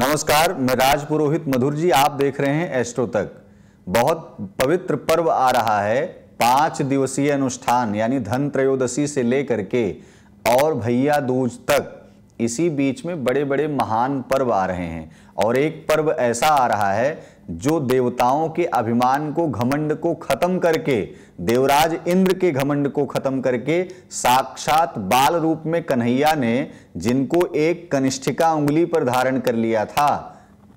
नमस्कार मैं राज पुरोहित मधुर जी आप देख रहे हैं एस्ट्रो तक बहुत पवित्र पर्व आ रहा है पांच दिवसीय अनुष्ठान यानी धन त्रयोदशी से लेकर के और भैया दूज तक इसी बीच में बड़े बड़े महान पर्व आ रहे हैं और एक पर्व ऐसा आ रहा है जो देवताओं के अभिमान को घमंड को खत्म करके देवराज इंद्र के घमंड को खत्म करके साक्षात बाल रूप में कन्हैया ने जिनको एक कनिष्ठिका उंगली पर धारण कर लिया था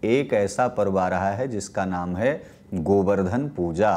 एक ऐसा पर्व आ रहा है जिसका नाम है गोवर्धन पूजा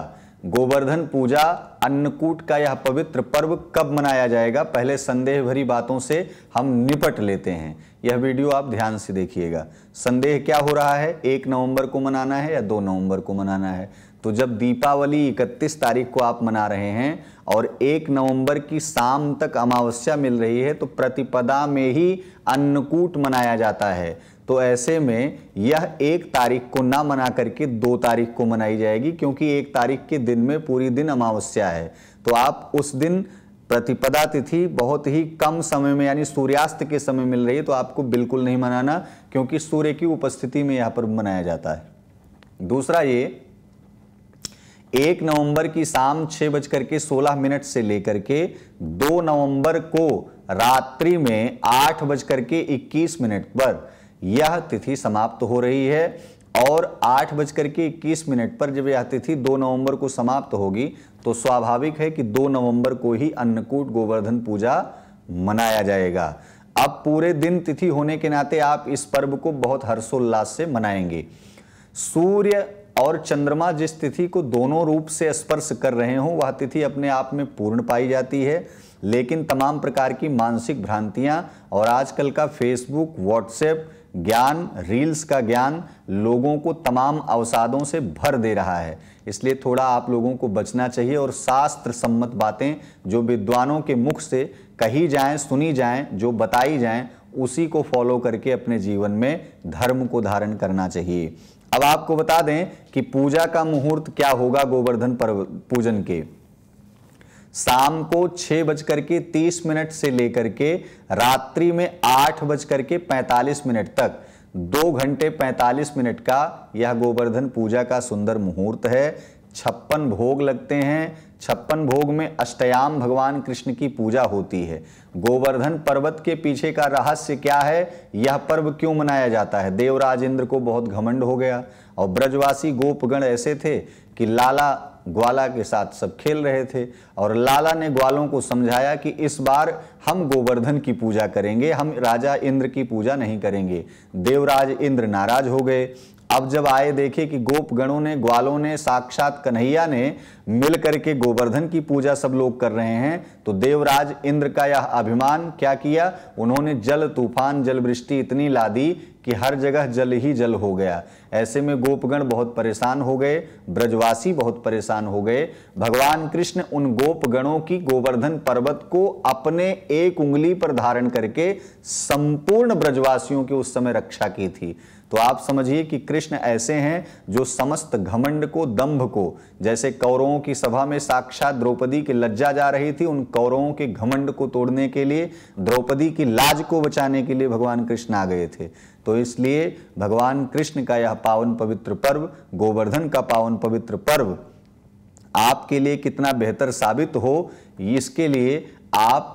गोवर्धन पूजा अन्नकूट का यह पवित्र पर्व कब मनाया जाएगा पहले संदेह भरी बातों से हम निपट लेते हैं यह वीडियो आप ध्यान से देखिएगा संदेह क्या हो रहा है एक नवंबर को मनाना है या दो नवंबर को मनाना है तो जब दीपावली इकतीस तारीख को आप मना रहे हैं और एक नवंबर की शाम तक अमावस्या मिल रही है तो प्रतिपदा में ही अन्नकूट मनाया जाता है तो ऐसे में यह एक तारीख को ना मना करके दो तारीख को मनाई जाएगी क्योंकि एक तारीख के दिन में पूरी दिन अमावस्या है तो आप उस दिन प्रतिपदा तिथि बहुत ही कम समय में यानी सूर्यास्त के समय मिल रही है तो आपको बिल्कुल नहीं मनाना क्योंकि सूर्य की उपस्थिति में यहां पर मनाया जाता है दूसरा ये एक नवंबर की शाम छह बजकर के सोलह मिनट से लेकर के दो नवंबर को रात्रि में आठ बजकर के इक्कीस मिनट पर यह तिथि समाप्त हो रही है और आठ बजकर के इक्कीस मिनट पर जब यह तिथि दो नवंबर को समाप्त होगी तो स्वाभाविक है कि दो नवंबर को ही अन्नकूट गोवर्धन पूजा मनाया जाएगा अब पूरे दिन तिथि होने के नाते आप इस पर्व को बहुत हर्षोल्लास से मनाएंगे सूर्य और चंद्रमा जिस तिथि को दोनों रूप से स्पर्श कर रहे हों वह तिथि अपने आप में पूर्ण पाई जाती है लेकिन तमाम प्रकार की मानसिक भ्रांतियां और आजकल का फेसबुक व्हाट्सएप ज्ञान रील्स का ज्ञान लोगों को तमाम अवसादों से भर दे रहा है इसलिए थोड़ा आप लोगों को बचना चाहिए और शास्त्र सम्मत बातें जो विद्वानों के मुख से कही जाएं सुनी जाएं जो बताई जाएं उसी को फॉलो करके अपने जीवन में धर्म को धारण करना चाहिए अब आपको बता दें कि पूजा का मुहूर्त क्या होगा गोवर्धन पर्व पूजन के शाम को छः बज करके तीस मिनट से लेकर के रात्रि में आठ बजकर के पैंतालीस मिनट तक दो घंटे पैंतालीस मिनट का यह गोवर्धन पूजा का सुंदर मुहूर्त है छप्पन भोग लगते हैं छप्पन भोग में अष्टयाम भगवान कृष्ण की पूजा होती है गोवर्धन पर्वत के पीछे का रहस्य क्या है यह पर्व क्यों मनाया जाता है देवराज इंद्र को बहुत घमंड हो गया और ब्रजवासी गोपगण ऐसे थे कि लाला ग्वाला के साथ सब खेल रहे थे और लाला ने ग्वालों को समझाया कि इस बार हम गोवर्धन की पूजा करेंगे हम राजा इंद्र की पूजा नहीं करेंगे देवराज इंद्र नाराज हो गए अब जब आए देखे कि गोप गणों ने ग्वालों ने साक्षात कन्हैया ने मिलकर के गोवर्धन की पूजा सब लोग कर रहे हैं तो देवराज इंद्र का यह अभिमान क्या किया उन्होंने जल तूफान जल वृष्टि इतनी ला दी कि हर जगह जल ही जल हो गया ऐसे में गोपगण बहुत परेशान हो गए ब्रजवासी बहुत परेशान हो गए भगवान कृष्ण उन गोपगणों की गोवर्धन पर्वत को अपने एक उंगली पर धारण करके संपूर्ण ब्रजवासियों की उस समय रक्षा की थी तो आप समझिए कि कृष्ण ऐसे हैं जो समस्त घमंड को दंभ को जैसे कौरवों की सभा में साक्षात द्रौपदी की लज्जा जा रही थी उन कौरवों के घमंड को तोड़ने के लिए द्रौपदी की लाज को बचाने के लिए भगवान कृष्ण आ गए थे तो इसलिए भगवान कृष्ण का यह पावन पवित्र पर्व गोवर्धन का पावन पवित्र पर्व आपके लिए कितना बेहतर साबित हो इसके लिए आप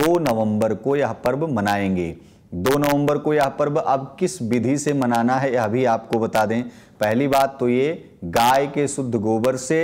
दो नवंबर को यह पर्व मनाएंगे दो नवंबर को यह पर्व अब किस विधि से मनाना है यह भी आपको बता दें पहली बात तो ये गाय के शुद्ध गोबर से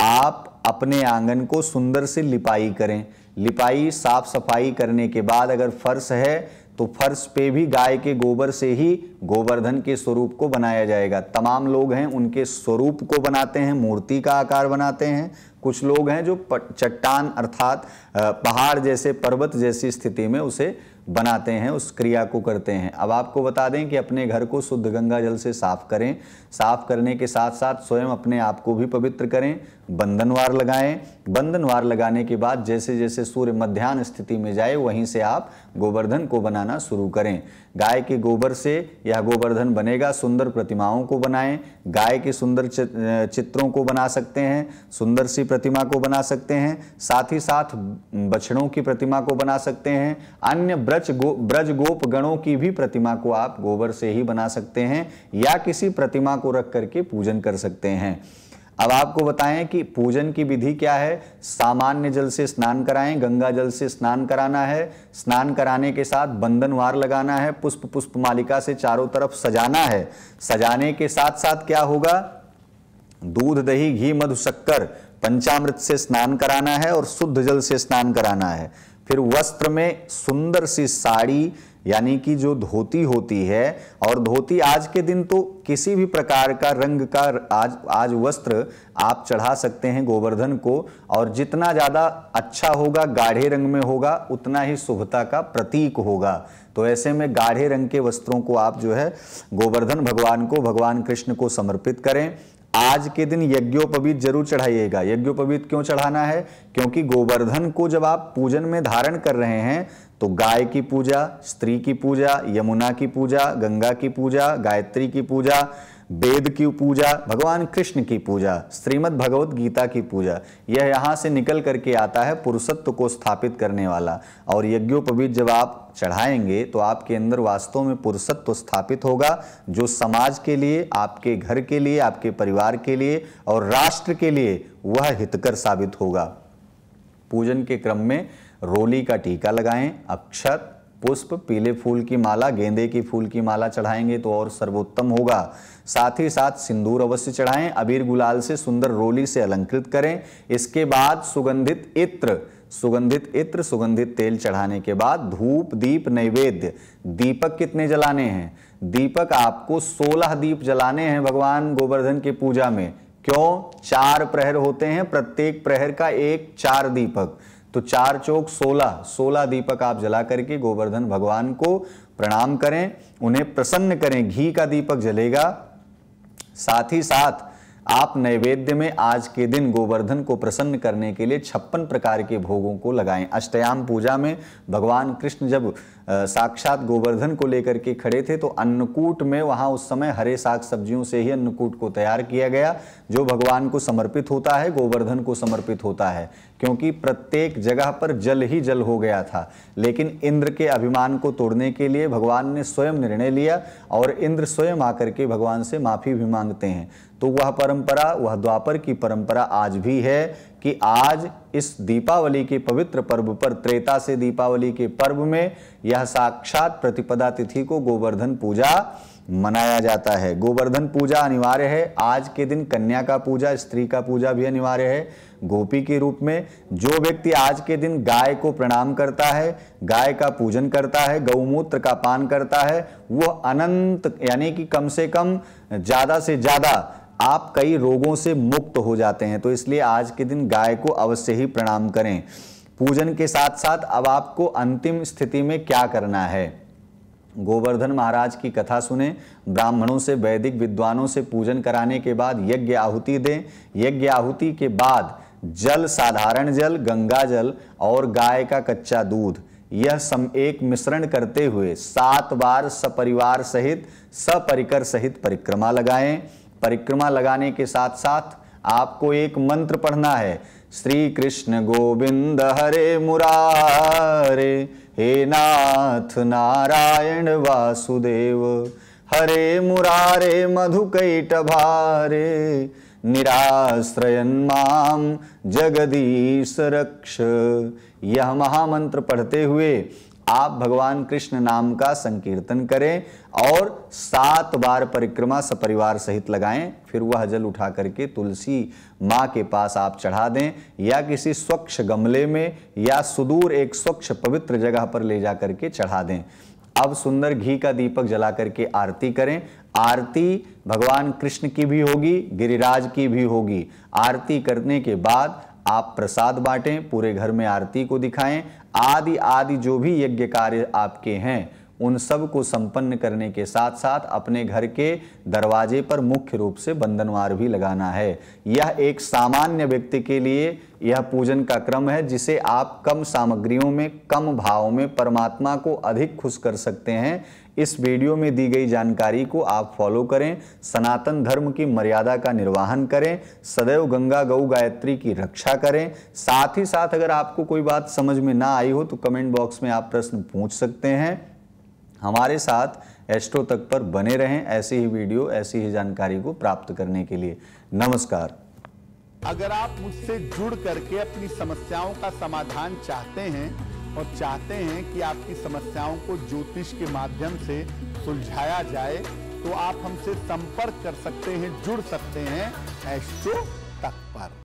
आप अपने आंगन को सुंदर से लिपाई करें लिपाई साफ सफाई करने के बाद अगर फर्श है तो फर्श पे भी गाय के गोबर से ही गोवर्धन के स्वरूप को बनाया जाएगा तमाम लोग हैं उनके स्वरूप को बनाते हैं मूर्ति का आकार बनाते हैं कुछ लोग हैं जो चट्टान अर्थात पहाड़ जैसे पर्वत जैसी स्थिति में उसे बनाते हैं उस क्रिया को करते हैं अब आपको बता दें कि अपने घर को शुद्ध गंगा जल से साफ करें साफ करने के साथ साथ स्वयं अपने आप को भी पवित्र करें बंधनवार लगाएं बंधनवार लगाने के बाद जैसे जैसे सूर्य मध्यान्ह स्थिति में जाए वहीं से आप गोवर्धन को बनाना शुरू करें गाय के गोबर से यह गोवर्धन बनेगा सुंदर प्रतिमाओं को बनाएं गाय के सुंदर चित्रों को बना सकते हैं सुंदर सी प्रतिमा को बना सकते हैं साथ ही साथ बछड़ों की प्रतिमा को बना सकते हैं अन्य ब्रज गो ब्रज गोप गणों की भी प्रतिमा को आप गोबर से ही बना सकते हैं या किसी प्रतिमा को रख करके पूजन कर सकते हैं अब आपको बताएं कि पूजन की विधि क्या है सामान्य जल से स्नान कराएं गंगा जल से स्नान कराना है स्नान कराने के साथ बंधनवार लगाना है पुष्प पुष्प मालिका से चारों तरफ सजाना है सजाने के साथ साथ क्या होगा दूध दही घी मधु शक्कर पंचामृत से स्नान कराना है और शुद्ध जल से स्नान कराना है फिर वस्त्र में सुंदर सी साड़ी यानी कि जो धोती होती है और धोती आज के दिन तो किसी भी प्रकार का रंग का आज आज वस्त्र आप चढ़ा सकते हैं गोवर्धन को और जितना ज़्यादा अच्छा होगा गाढ़े रंग में होगा उतना ही शुभता का प्रतीक होगा तो ऐसे में गाढ़े रंग के वस्त्रों को आप जो है गोवर्धन भगवान को भगवान कृष्ण को समर्पित करें आज के दिन यज्ञोपवीत जरूर चढ़ाइएगा यज्ञोपवीत क्यों चढ़ाना है क्योंकि गोवर्धन को जब आप पूजन में धारण कर रहे हैं तो गाय की पूजा स्त्री की पूजा यमुना की पूजा गंगा की पूजा गायत्री की पूजा वेद की पूजा भगवान कृष्ण की पूजा श्रीमद भगवत गीता की पूजा यह यहाँ से निकल करके आता है पुरुषत्व को स्थापित करने वाला और यज्ञोपवीत जब आप चढ़ाएंगे तो आपके अंदर वास्तव में पुरुषत्व स्थापित होगा जो समाज के लिए आपके घर के लिए आपके परिवार के लिए और राष्ट्र के लिए वह हितकर साबित होगा पूजन के क्रम में रोली का टीका लगाएं अक्षत पुष्प पीले फूल की माला गेंदे की फूल की माला चढ़ाएंगे तो और सर्वोत्तम होगा साथ ही साथ सिंदूर अवश्य चढ़ाएं अबीर गुलाल से सुंदर रोली से अलंकृत करें इसके बाद सुगंधित इत्र सुगंधित इत्र सुगंधित तेल चढ़ाने के बाद धूप दीप नैवेद्य दीपक कितने जलाने हैं दीपक आपको 16 दीप जलाने हैं भगवान गोवर्धन की पूजा में क्यों चार प्रहर होते हैं प्रत्येक प्रहर का एक चार दीपक तो चार चौक सोलह सोलह दीपक आप जला करके गोवर्धन भगवान को प्रणाम करें उन्हें प्रसन्न करें घी का दीपक जलेगा साथ ही साथ आप नैवेद्य में आज के दिन गोवर्धन को प्रसन्न करने के लिए छप्पन प्रकार के भोगों को लगाएं अष्टयाम पूजा में भगवान कृष्ण जब साक्षात गोवर्धन को लेकर के खड़े थे तो अन्नकूट में वहां उस समय हरे साग सब्जियों से ही अन्नकूट को तैयार किया गया जो भगवान को समर्पित होता है गोवर्धन को समर्पित होता है क्योंकि प्रत्येक जगह पर जल ही जल हो गया था लेकिन इंद्र के अभिमान को तोड़ने के लिए भगवान ने स्वयं निर्णय लिया और इंद्र स्वयं आकर के भगवान से माफ़ी भी मांगते हैं तो वह परंपरा वह द्वापर की परंपरा आज भी है कि आज इस दीपावली के पवित्र पर्व पर त्रेता से दीपावली के पर्व में यह साक्षात प्रतिपदा तिथि को गोवर्धन पूजा मनाया जाता है गोवर्धन पूजा अनिवार्य है आज के दिन कन्या का पूजा स्त्री का पूजा भी अनिवार्य है गोपी के रूप में जो व्यक्ति आज के दिन गाय को प्रणाम करता है गाय का पूजन करता है गौमूत्र का पान करता है वह अनंत यानी कि कम से कम ज़्यादा से ज़्यादा आप कई रोगों से मुक्त हो जाते हैं तो इसलिए आज के दिन गाय को अवश्य ही प्रणाम करें पूजन के साथ साथ अब आपको अंतिम स्थिति में क्या करना है गोवर्धन महाराज की कथा सुने ब्राह्मणों से वैदिक विद्वानों से पूजन कराने के बाद यज्ञ आहुति दें यज्ञ आहुति के बाद जल साधारण जल गंगा जल और गाय का कच्चा दूध यह सम एक मिश्रण करते हुए सात बार सपरिवार सहित सपरिकर सहित परिक्रमा लगाएं परिक्रमा लगाने के साथ साथ आपको एक मंत्र पढ़ना है श्री कृष्ण गोविंद हरे मुरारे हे नाथ नारायण वासुदेव हरे मुरारे मधुकैट भारे निराश्रय माम जगदीश रक्ष यह महामंत्र पढ़ते हुए आप भगवान कृष्ण नाम का संकीर्तन करें और सात बार परिक्रमा सपरिवार सहित लगाएं फिर वह जल उठा करके तुलसी माँ के पास आप चढ़ा दें या किसी स्वच्छ गमले में या सुदूर एक स्वच्छ पवित्र जगह पर ले जा करके चढ़ा दें अब सुंदर घी का दीपक जला करके आरती करें आरती भगवान कृष्ण की भी होगी गिरिराज की भी होगी आरती करने के बाद आप प्रसाद बांटें पूरे घर में आरती को दिखाएं आदि आदि जो भी यज्ञ कार्य आपके हैं उन सब को संपन्न करने के साथ साथ अपने घर के दरवाजे पर मुख्य रूप से बंधनवार भी लगाना है यह एक सामान्य व्यक्ति के लिए यह पूजन का क्रम है जिसे आप कम सामग्रियों में कम भाव में परमात्मा को अधिक खुश कर सकते हैं इस वीडियो में दी गई जानकारी को आप फॉलो करें सनातन धर्म की मर्यादा का निर्वाहन करें सदैव गंगा गौ गायत्री की रक्षा करें साथ ही साथ अगर आपको कोई बात समझ में ना आई हो तो कमेंट बॉक्स में आप प्रश्न पूछ सकते हैं हमारे साथ एस्ट्रो तक पर बने रहें ऐसी ही वीडियो ऐसी ही जानकारी को प्राप्त करने के लिए नमस्कार अगर आप मुझसे जुड़ करके अपनी समस्याओं का समाधान चाहते हैं और चाहते हैं कि आपकी समस्याओं को ज्योतिष के माध्यम से सुलझाया जाए तो आप हमसे संपर्क कर सकते हैं जुड़ सकते हैं एस्ट्रो तक पर